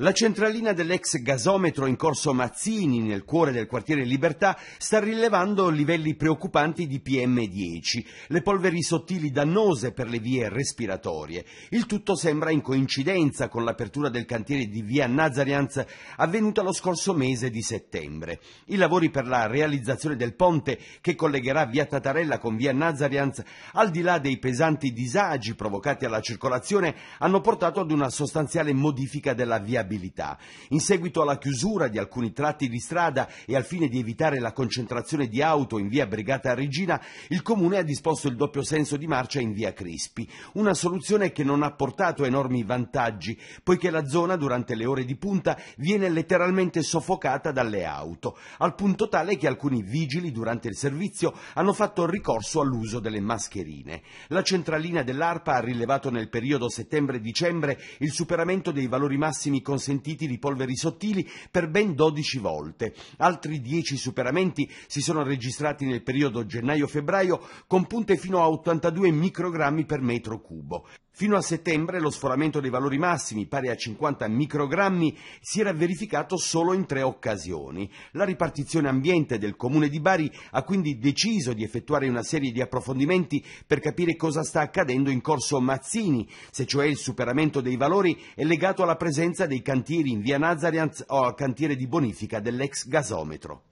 La centralina dell'ex gasometro in corso Mazzini, nel cuore del quartiere Libertà, sta rilevando livelli preoccupanti di PM10, le polveri sottili dannose per le vie respiratorie. Il tutto sembra in coincidenza con l'apertura del cantiere di via Nazarianz avvenuta lo scorso mese di settembre. I lavori per la realizzazione del ponte che collegherà via Tatarella con via Nazarianz, al di là dei pesanti disagi provocati alla circolazione, hanno portato ad una sostanziale modifica della via viabilità. In seguito alla chiusura di alcuni tratti di strada e al fine di evitare la concentrazione di auto in via Brigata Regina, il Comune ha disposto il doppio senso di marcia in via Crispi, una soluzione che non ha portato enormi vantaggi, poiché la zona durante le ore di punta viene letteralmente soffocata dalle auto, al punto tale che alcuni vigili durante il servizio hanno fatto ricorso all'uso delle mascherine. La centralina dell'ARPA ha rilevato nel periodo settembre-dicembre il superamento dei valori massimi considerati consentiti di polveri sottili per ben 12 volte. Altri 10 superamenti si sono registrati nel periodo gennaio-febbraio con punte fino a 82 microgrammi per metro cubo. Fino a settembre lo sforamento dei valori massimi, pari a 50 microgrammi, si era verificato solo in tre occasioni. La ripartizione ambiente del Comune di Bari ha quindi deciso di effettuare una serie di approfondimenti per capire cosa sta accadendo in corso Mazzini, se cioè il superamento dei valori è legato alla presenza dei cantieri in via Nazariantz o al cantiere di bonifica dell'ex gasometro.